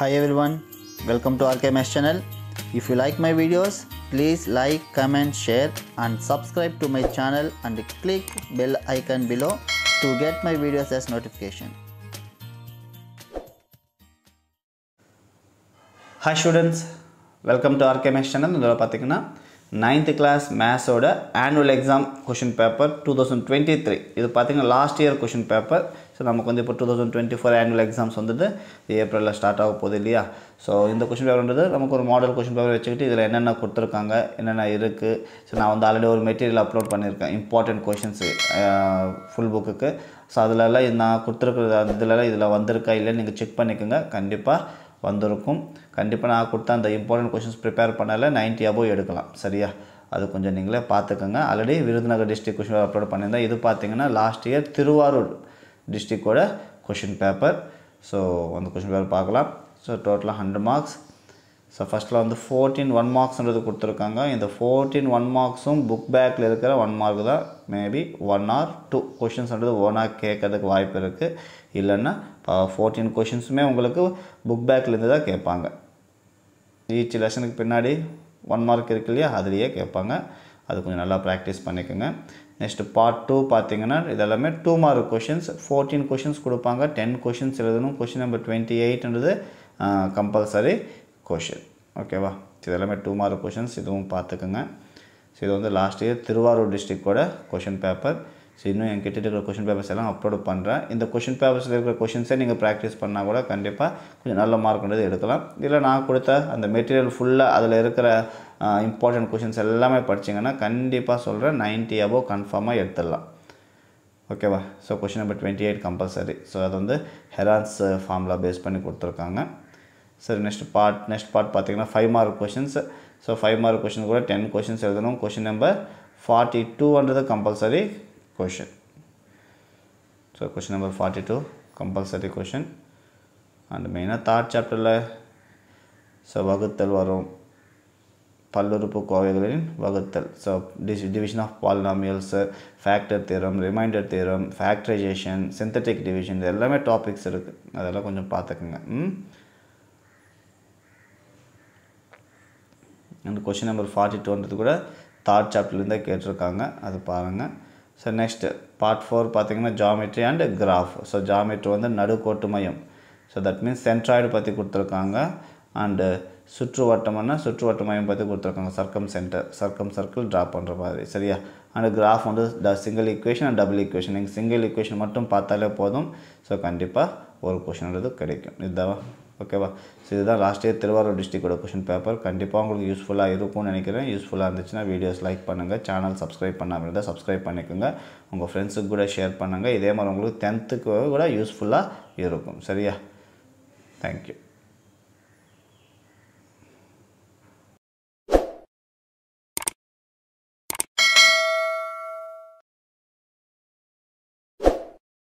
hi everyone welcome to rkms channel if you like my videos please like comment share and subscribe to my channel and click bell icon below to get my videos as notification hi students welcome to ஆர்கேமேஷ் channel இதில் ninth class மேத்ஸோட annual exam question paper two thousand twenty three இது பார்த்திங்கன்னா last year question paper so நமக்கு வந்து இப்போ two thousand twenty four annual exams வந்துட்டு ஏப்ரலில் ஸ்டார்ட் ஆக போகுது இல்லையா ஸோ இந்த கொஷின் பேப்பர்ன்றது நமக்கு ஒரு மாடல் கொஷின் பேப்பர் வச்சுக்கிட்டு இதில் என்னென்ன கொடுத்துருக்காங்க என்னென்ன இருக்குது ஸோ நான் வந்து ஆல்ரெடி ஒரு மெட்டீரியல் அப்லோட் பண்ணியிருக்கேன் இம்பார்ட்டண்ட் கொஷின்ஸு ஃபுல் புக்குக்கு ஸோ அதிலலாம் நான் கொடுத்துருக்குற அதிலலாம் இதில் வந்திருக்கா இல்லைன்னு நீங்கள் செக் பண்ணிக்கோங்க கண்டிப்பாக வந்திருக்கும் கண்டிப்பாக நான் கொடுத்த அந்த இம்பார்ட்டன்ட் கொஷின்ஸ் ப்ரிப்பேர் பண்ணலை நைன்ட்டி அபோ எடுக்கலாம் சரியா அது கொஞ்சம் நீங்களே பார்த்துக்கோங்க already Virudhunagar district question upload பண்ணியிருந்தேன் இது பார்த்தீங்கன்னா லாஸ்ட் இயர் திருவாரூர் டிஸ்ட்ரிக்டோட கொஷின் பேப்பர் ஸோ அந்த கொஷின் பேப்பர் பார்க்கலாம் ஸோ டோட்டலாக ஹண்ட்ரட் மார்க்ஸ் ஸோ ஃபஸ்ட்டில் வந்து ஃபோர்டீன் ஒன் மார்க்ஸ்ன்றது கொடுத்துருக்காங்க இந்த ஃபோர்டீன் ஒன் மார்க்ஸும் புக் பேக்கில் இருக்கிற ஒன் மார்க் தான் மேபி ஒன் ஆர் டூ கொஷின்ஸ்ன்றது ஒன்னாக கேட்கறதுக்கு வாய்ப்பு இருக்குது இல்லைன்னா ஃபோர்டீன் கொஷின்ஸுமே உங்களுக்கு புக் பேக்லேருந்து தான் கேட்பாங்க ஈச் லெசனுக்கு பின்னாடி ஒன் மார்க் இருக்கு இல்லையா அதுலேயே கேட்பாங்க அது கொஞ்சம் நல்லா ப்ராக்டிஸ் பண்ணிக்கோங்க நெக்ஸ்ட்டு பார்ட் டூ பார்த்தீங்கன்னா இதெல்லாமே two mark questions fourteen questions கொடுப்பாங்க டென் கொஷின்ஸ் எழுதணும் கொஷின் நம்பர் டுவெண்ட்டி எயிட்ன்றது கம்பல்சரி கொஷின் ஓகேவா இது இதெல்லாமே டூ மார்க் கொஷின்ஸ் இதுவும் பார்த்துக்குங்க ஸோ இது வந்து லாஸ்ட் இயர் திருவாரூர் டிஸ்ட்ரிக்டோட கொஷின் பேப்பர் ஸோ இன்னும் என் கிட்டே இருக்கிற கொஷின் பேப்பர்ஸ் எல்லாம் அப்லோட் பண்ணுறேன் இந்த கொஷின் பேப்பர்ஸில் இருக்கிற கொஷின்ஸை நீங்கள் ப்ராக்டிஸ் பண்ணால் கூட கண்டிப்பாக கொஞ்சம் நல்ல மார்க்ன்றது எடுக்கலாம் இல்லை நான் கொடுத்த அந்த மெட்டீரியல் ஃபுல்லாக அதில் இருக்கிற இம்பார்ட்டண்ட் கொஷின்ஸ் எல்லாமே படிச்சிங்கன்னா கண்டிப்பாக சொல்கிறேன் நைன்ட்டி அபோவ் கன்ஃபார்மாக எடுத்துடலாம் ஓகேவா so question number twenty eight compulsory so அது வந்து ஹெரான்ஸ் ஃபார்முலா பேஸ் பண்ணி கொடுத்துருக்காங்க சரி நெக்ஸ்ட் பார்ட் நெக்ஸ்ட் பார்ட் பார்த்திங்கன்னா five mark questions so five mark question கூட டென் கொஷின்ஸ் எழுதணும் கொஷின் நம்பர் ஃபார்ட்டி டூன்றது compulsory question so question number forty two compulsory question and மெயினாக தார்ட் சாப்டரில் ஸோ வகுத்தல் வரும் பல்லுறுப்பு கோவைகளின் வகுத்தல் ஸோ டிஸ் division of polynomials factor theorem remainder theorem factorisation synthetic division இது எல்லாமே டாபிக்ஸ் இருக்குது அதெல்லாம் கொஞ்சம் பார்த்துக்குங்க ம் அண்ட் கொஷின் நம்பர் ஃபார்ட்டி டூன்றது கூட தார்ட் சாப்டர்லேருந்தே கேட்டிருக்காங்க அது பாருங்கள் ஸோ நெக்ஸ்ட்டு பார்ட் ஃபோர் பார்த்திங்கன்னா geometry and graph so geometry வந்து நடுக்கோட்டு மையம் ஸோ தட் மீன்ஸ் சென்ட்ராய்டு பற்றி கொடுத்துருக்காங்க அண்டு சுற்றுவட்டம்னா சுற்றுவட்ட மையம் பற்றி கொடுத்துருக்காங்க circumcentre circumcircle draw பண்ணுற மாதிரி சரியா அண்ட் கிராஃப் வந்து the single equation and double equation நீங்கள் சிங்கிள் ஈக்குவேஷன் மட்டும் பார்த்தாலே போதும் ஸோ கண்டிப்பாக ஒரு கொஷின்ன்றது கிடைக்கும் இதுதான் ஓகேவா ஸோ இதுதான் லாஸ்ட் இயர் திருவாரூர் டிஸ்ட்ரிக்டோட கொஷின் பேப்பர் கண்டிப்பாக உங்களுக்கு யூஸ்ஃபுல்லாக இருக்கும்னு நினைக்கிறேன் யூஸ்ஃபுல்லாக இருந்துச்சுன்னா வீடியோஸ் லைக் பண்ணுங்கள் சேனல் சப்ஸ்கிரைப் பண்ணாமல் இருந்தால் சப்ஸ்கிரைப் பண்ணிக்கோங்க உங்கள் ஃப்ரெண்ட்ஸுக்கு கூட ஷேர் பண்ணுங்கள் இதே மாதிரி உங்களுக்கு டென்த்துக்கு கூட யூஸ்ஃபுல்லாக இருக்கும் சரியா தேங்க்யூ